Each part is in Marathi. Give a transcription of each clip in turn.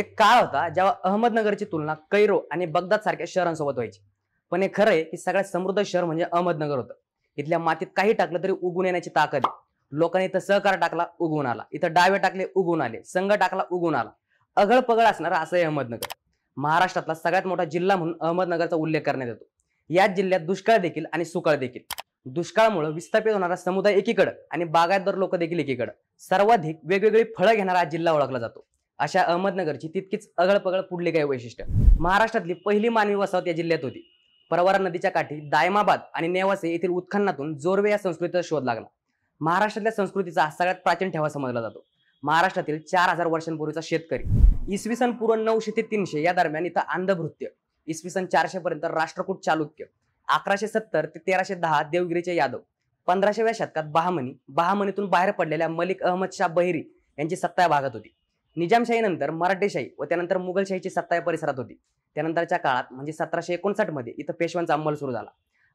एक काळ होता जेव्हा अहमदनगरची तुलना कैरो आणि बगदाद सारख्या शहरांसोबत व्हायची पण हे खरंय की सगळ्यात समृद्ध शहर म्हणजे अहमदनगर होतं इथल्या मातीत काही टाकलं तरी उगून येण्याची ताकद आहे लोकांनी इथं सहकार टाकला उगवून आला इथं डावे टाकले उगून आले संघ टाकला उगून आला अगळ पगळ असणारा असं अहमदनगर महाराष्ट्रातला सगळ्यात मोठा जिल्हा म्हणून अहमदनगरचा उल्लेख करण्यात येतो याच जिल्ह्यात दुष्काळ देखील आणि सुकाळ देखील दुष्काळामुळे विस्थापित होणारा समुदाय एकीकडं आणि बागायतदार लोक देखील एकीकडं सर्वाधिक वेगवेगळी फळं घेणारा जिल्हा ओळखला जातो अशा अहमदनगरची तितकीच अगळपगळ पुढली काही वैशिष्ट्य महाराष्ट्रातली पहिली मानवी वसाहत या जिल्ह्यात होती परवारा नदीच्या काठी दायमाबाद आणि नेवासे येथील उत्खननातून जोरवे या संस्कृतीचा शोध लागला महाराष्ट्रातल्या संस्कृतीचा सगळ्यात प्राचीन ठेवा समजला जातो महाराष्ट्रातील चार हजार वर्षांपूर्वीचा शेतकरी इसवी सन पूर्व नऊशे ते तीनशे या दरम्यान इथं अंधभृत्य इसवी सन चारशे पर्यंत राष्ट्रकूट चालुक्य अकराशे सत्तर ते तेराशे दहा देवगिरीचे यादव पंधराशेव्या शतकात बहामनी बहामनीतून बाहेर पडलेल्या मलिक अहमद शाह बहिरी यांची सत्ता भागात होती निजामशाहीनंतर मराठेशाही व त्यानंतर मुघलशाहीची सत्ता या परिसरात होती त्यानंतरच्या काळात म्हणजे सतराशे एकोणसाठ मध्ये इथं पेशव्यांचा अंमल सुरू झाला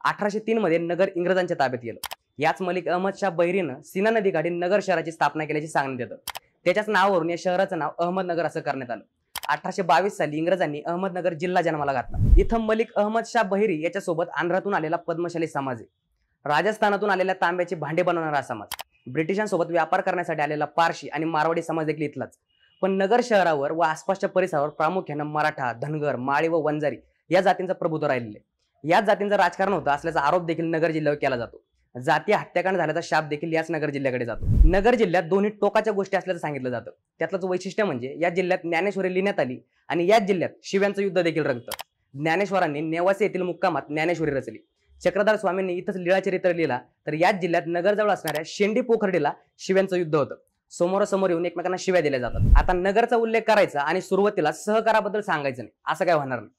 अठराशे तीन मध्ये नगर इंग्रजांच्या ताब्यात गेलं याच मलिक अहमद शाह बहिरीनं सीना नदीकाठी नगर शहराची स्थापना केल्याचे सांगण्यात येतं त्याच्याच नावावरून या शहराचं नाव अहमदनगर असं करण्यात आलं अठराशे बावीस साली इंग्रजांनी अहमदनगर जिल्हा जन्माला घातला इथं मलिक अहमद शाह बहिरी याच्यासोबत आंध्रातून आलेला पद्मशाली समाज आहे राजस्थानातून आलेल्या तांब्याचे भांडे बनवणारा समाज ब्रिटिशांसोबत व्यापार करण्यासाठी आलेला पारशी आणि मारवाडी समाज देखील इथलाच पण नगर शहरावर व आसपासच्या परिसरावर प्रामुख्यानं मराठा धनगर माळी व वंजारी या जातींचा प्रभुत्व राहिलेले याच जातींचा राजकारण होतं असल्याचा आरोप देखील नगर जिल्ह्यावर केला जातो जाती हत्याकांड झाल्याचा शाप देखील याच नगर जिल्ह्याकडे जातो नगर जिल्ह्यात दोन्ही टोकाच्या गोष्टी असल्याचं सांगितलं जातं त्यातलंच वैशिष्ट्य म्हणजे या जिल्ह्यात ज्ञानेश्वरी लिहिण्यात आली आणि याच जिल्ह्यात शिव्यांचं युद्ध देखील रंगतं ज्ञानेश्वरांनी नेवासे येथील मुक्कामात ज्ञानेश्वरी रचली चक्रधार स्वामींनी इथंच लीळाचरित्र लिहिला तर याच जिल्ह्यात नगरजवळ असणाऱ्या शेंडी पोखर्डीला शिव्यांचं युद्ध होतं समोरासमोर येऊन एकमेकांना शिव्या दिल्या जातात आता नगरचा उल्लेख करायचा आणि सुरुवातीला सहकाराबद्दल सांगायचं नाही असं काय होणार नाही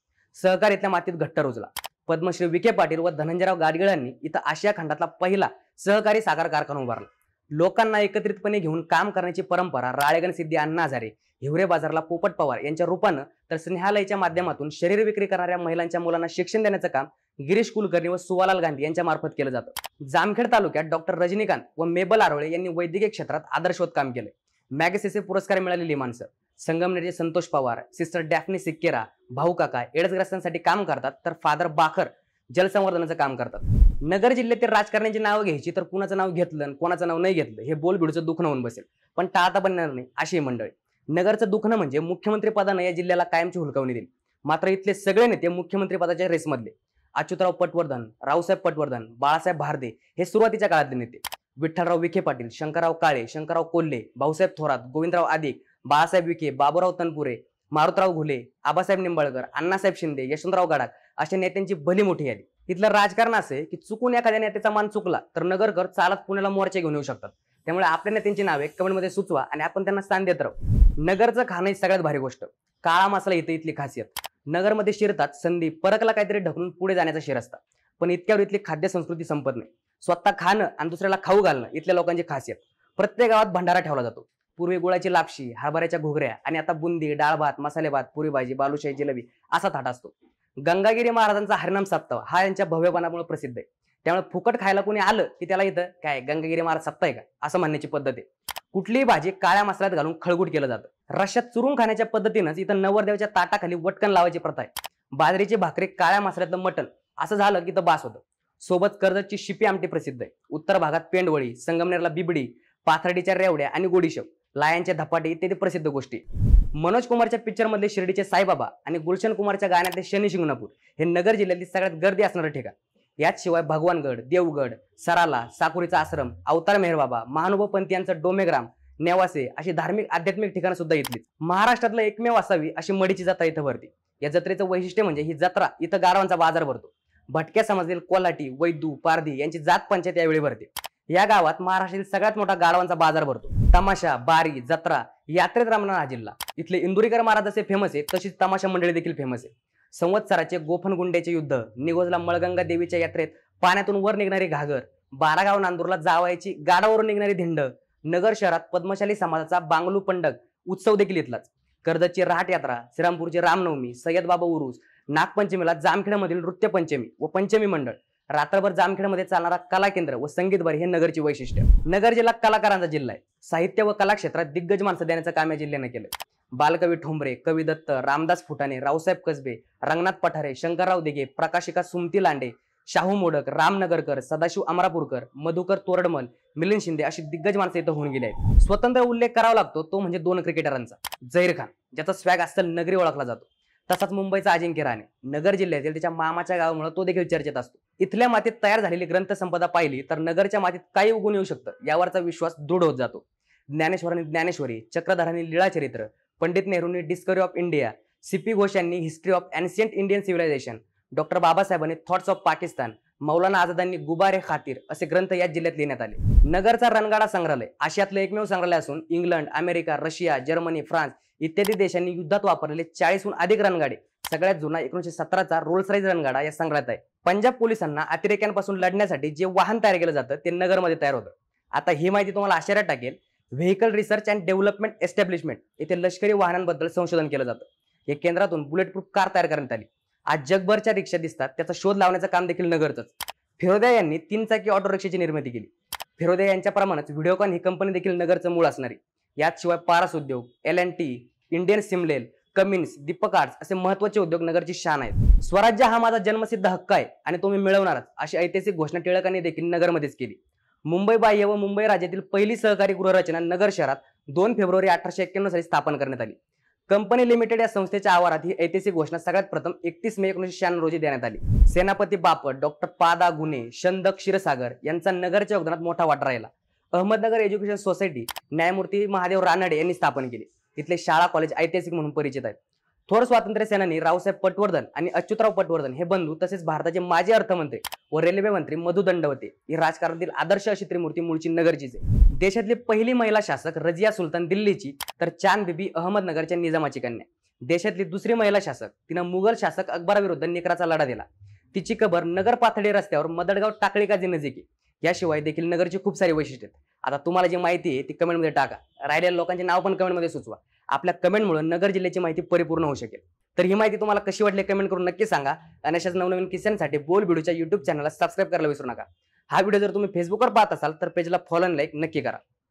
सहकार इथल्या मातीत घट्ट रुजला पद्मश्री विखे पाटील व धनंजयराव गाडगिळांनी इथं आशिया खंडातला पहिला सहकारी साखर कारखाना उभारला लोकांना एकत्रितपणे घेऊन काम करण्याची परंपरा राळेगण सिद्धी अण्णा हजारे हिवरे बाजारला पोपट पवार यांच्या रूपानं तर स्नेहालयच्या माध्यमातून शरीर विक्री करणाऱ्या महिलांच्या मुलांना शिक्षण देण्याचं काम गिरीश कुलकर्णी व सुवालाल गांधी यांच्या मार्फत केलं जातं जामखेड तालुक्यात डॉक्टर रजनीकांत व मेबल आरोळे यांनी वैद्यकीय क्षेत्रात आदर्शवत काम केले मॅगसेसे पुरस्कार मिळालेली माणसं संगमनेरचे संतोष पवार सिस्टर डॅफनी सिक्केरा भाऊ काका एडसग्रस्तांसाठी काम करतात तर फादर बाखर जलसंवर्धनाचं काम करतात नगर जिल्ह्यातील राजकारण्याची नावं घ्यायची तर कुणाचं नाव घेतलं कोणाचं नाव नाही घेतलं हे बोलबिडचं दुखणं होऊन बसेल पण टाळता बनणार नाही अशी मंडळी नगरचं दुखणं म्हणजे मुख्यमंत्री पदानं या जिल्ह्याला कायमची हुलकावणी दिली मात्र इथले सगळे नेते मुख्यमंत्री पदाच्या रेसमधले अच्युतराव पटवर्धन रावसाहेब पटवर्धन बाळासाहेब भारदे हे सुरुवातीच्या काळातले नेते विठ्ठलराव विखे पाटील शंकरराव काळे शंकरराव कोल्हे भाऊसाहेब थोरात गोविंदराव आदिक बाळासाहेब विखे बाबूराव तनपुरे मारुतराव घुले आबासाहेब निंबाळकर अण्णासाहेब शिंदे यशवंतराव गाडाक अशा नेत्यांची भली मोठी यादी इथलं राजकारण असे की चुकून एखाद्या नेत्याचा मान चुकला तर नगरकर चालत पुण्याला मोर्चे घेऊन येऊ शकतात त्यामुळे आपल्या नेत्यांची नावे कमेंटमध्ये सुचवा आणि आपण त्यांना स्थान देत राहू नगरचं खाणं ही सगळ्यात भारी गोष्ट काळा मसाला इथं इथली खासियत नगरमध्ये शिरतात संधी परकला काहीतरी ढकलून पुढे जाण्याचा शिर असतात पण इतक्यावर इथली खाद्य संस्कृती संपत नाही स्वतः खाणं आणि दुसऱ्याला खाऊ घालणं इथल्या लोकांची खासियत प्रत्येक गावात भंडारा ठेवला जातो पूर्वी गुळाची लापशी हरभऱ्याच्या घोगऱ्या आणि आता बुंदी डाळ भात मसाले भात पुरी भाजी बालुशाही जिलबी असा थाटा असतो गंगागिरी महाराजांचा हरिनाम साप्ताह हा यांच्या भव्यपणामुळे प्रसिद्ध आहे त्यामुळे फुकट खायला कोणी आलं की त्याला इथं काय गंगागिरी महाराज सप्ताह आहे का असं म्हणण्याची पद्धत आहे कुठलीही भाजी काळ्या मसाल्यात घालून खळगुट केलं जातं रश्यात चुरून खाण्याच्या पद्धतीनंच इथं नवरदेवाच्या ताटाखाली वटकन लावायची प्रथा आहे बाजरीची भाकरी काळ्या मसाल्यातलं मटण असं झालं की तर बास होतं सोबत कर्जतची शिपी आमटी प्रसिद्ध आहे उत्तर भागात पेंडवळी संगमनेरला बिबडी पाथर्डीच्या रेवड्या आणि गोडीशेव लायांच्या धपाटे इत्यादी प्रसिद्ध गोष्टी मनोज कुमारच्या पिक्चरमधले शिर्डीचे साईबाबा आणि गुलशन कुमारच्या गाण्यातले शनी शिंगणापूर हे नगर जिल्ह्यातील सगळ्यात गर्दी असणारं ठिकाण याचशिवाय भगवानगड देवगड सराला साकुरीचा आश्रम अवतार मेहरबाबा महानुभव यांचं डोमेग्राम नेवासे अशी धार्मिक आध्यात्मिक ठिकाणं सुद्धा इथली महाराष्ट्रातलं एकमेव असावी अशी मडीची जत्रा इथं भरते या जत्रेचं वैशिष्ट्य म्हणजे ही जत्रा इथं गारवांचा बाजार भरतो भटक्या समाजातील कोलाटी वैदू पारधी यांची जात पंचायत यावेळी भरते या गावात महाराष्ट्रातील सगळ्यात मोठा गाडवांचा बाजार भरतो तमाशा बारी जत्रा यात्रेत रामणारा हा जिल्हा इथले इंदुरीकर महाराज जसे फेमस आहे तशीच तमाशा मंडळी देखील फेमस आहे संवत्सराचे गोफनगुंड्याचे युद्ध निगोजला मळगंगा देवीच्या यात्रेत पाण्यातून वर निघणारी घागर बारागाव नांदूरला जावायची गाडावरून निघणारी धिंड नगर शहरात पद्मशाली समाजाचा बांगलू पंडक उत्सव देखील इथलाच कर्जतची राहट यात्रा श्रीरामपूरची रामनवमी सय्यद बाबा उरूस नागपंचमीला जामखेडमधील नृत्यपंचमी व पंचमी मंडळ रात्रभर जामखेडमध्ये चालणारा कला केंद्र व संगीतभर हे नगरची वैशिष्ट्य नगर जिल्हा कलाकारांचा जिल्हा आहे साहित्य व कला क्षेत्रात दिग्गज माणसं देण्याचं काम या जिल्ह्याने केलं बालकवी ठोंबरे कवी दत्त रामदास फुटाणे रावसाहेब कसबे रंगनाथ पठारे शंकरराव देगे प्रकाशिका सुमती लांडे शाहू मोडक रामनगरकर सदाशिव अमरापूरकर मधुकर तोरडमल मिलिंद शिंदे अशी दिग्गज माणसं इथं होऊन गेली आहेत स्वतंत्र उल्लेख करावा लागतो तो म्हणजे दोन क्रिकेटरांचा जहीर खान ज्याचा स्वॅग अस्सल नगरी ओळखला जातो तसाच मुंबईचा अजिंक्य राणे नगर जिल्ह्यातील त्याच्या मामाच्या गावामुळे तो देखील चर्चेत असतो इथल्या मातीत तयार झालेली ग्रंथसंपदा पाहिली तर नगरच्या मातीत काही उगून येऊ शकतं यावरचा विश्वास दृढ होत जातो ज्ञानेश्वरांनी ज्ञानेश्वरी चक्रधारांनी लीळाचरित्र पंडित नेहरूंनी डिस्कवरी ऑफ इंडिया सीपी घोष Ghosh history of ancient Indian civilization doctor बाबासाहेबांनी थॉट्स ऑफ पाकिस्तान मौलाना आझादांनी गुबारे खातीर असे ग्रंथ या जिल्ह्यात लिहिण्यात आले नगरचा रणगाडा संग्रहालय आशियातलं एकमेव संग्रहालय असून England America Russia Germany France इत्यादी देशांनी युद्धात वापरलेले चाळीसहून अधिक रणगाडे सगळ्यात जुना एकोणीशे सतराचा रोल्स राईज रणगाडा या संग्रहात आहे पंजाब पोलिसांना अतिरेक्यांपासून लढण्यासाठी जे वाहन तयार केलं जातं ते नगरमध्ये तयार होतं आता ही माहिती तुम्हाला आश्चर्य टाकेल vehicle research and development establishment येथे लष्करी वाहनांबद्दल संशोधन केलं जातं या केंद्रातून बुलेट प्रूफ कार तयार करण्यात आली आज जगभरच्या रिक्षा दिसतात त्याचा शोध लावण्याचं काम देखील नगरचंच फिरोद्या यांनी तीन चाकी ऑटो रिक्षाची निर्मिती केली फिरोद्या प्रमाणात व्हिडिओकॉन ही कंपनी देखील नगरचं मूळ असणारी यात शिवाय पारस उद्योग एल अँड टी इंडियन सिमलेल कमिन्स दीपक आर्ट्स असे महत्वाचे उद्योग नगरची शान आहेत स्वराज्य हा माझा जन्मसिद्ध हक्क आहे आणि तो मी मिळवणारच अशी ऐतिहासिक घोषणा टिळकांनी देखील नगरमध्येच केली मुंबई बाह्य व मुंबई राज्यातील पहिली सहकारी गृहरचना नगर शहरात दोन फेब्रुवारी अठराशे एक्क्याण्णव साली स्थापन करण्यात आली कंपनी लिमिटेड या संस्थेच्या आवारात ही ऐतिहासिक घोषणा सगळ्यात प्रथम एकतीस मे एकोणीशे शहाण्णव रोजी देण्यात आली सेनापती बापट डॉक्टर पादा गुन्हे शंद क्षीरसागर यांचा नगरच्या योगदानात मोठा वाटा राहिला अहमदनगर एज्युकेशन सोसायटी न्यायमूर्ती महादेव रानडे यांनी स्थापन केली इथले शाळा कॉलेज ऐतिहासिक म्हणून परिचित आहेत थोर स्वातंत्र्य सेनानी रावसाहेब पटवर्धन आणि अच्युतराव पटवर्धन हे बंधू तसेच भारताचे माजी अर्थमंत्री व रेल्वे मंत्री मधु दंडवते ही राजकारणातील आदर्श अशी त्रिमूर्ती मूळची नगरचीच आहे देशातली पहिली महिला शासक रजिया सुलतान दिल्लीची तर चांद बिबी अहमदनगरच्या निजामाची कन्या देशातली दुसरी महिला शासक तिनं मुघल शासक अकबराविरुद्ध निकराचा लढा दिला तिची कबर नगर पाथडी रस्त्यावर मदडगाव टाकळीकाजी नजिक याशिवाय देखील नगरची खूप सारी वैशिष्ट्य आहेत आता तुम्हाला जी माहिती आहे ती कमेंटमध्ये टाका राहिलेल्या लोकांचे नाव पण कमेंटमध्ये सुचवा आपल्या कमेंटमुळे नगर जिल्ह्याची माहिती परिपूर्ण होऊ शकेल तर ही माहिती तुम्हाला कशी वाटली कमेंट करून नक्की सांगा आणि अशाच नवनवीन किस्स्यांसाठी बोल व्हिडिओच्या युट्यूब चॅनलला सबस्क्राईब करायला विसरू नका हा व्हिडिओ जर तुम्ही फेसबुकवर पाहत असाल तर पेजला फॉलो आणि लाईक नक्की करा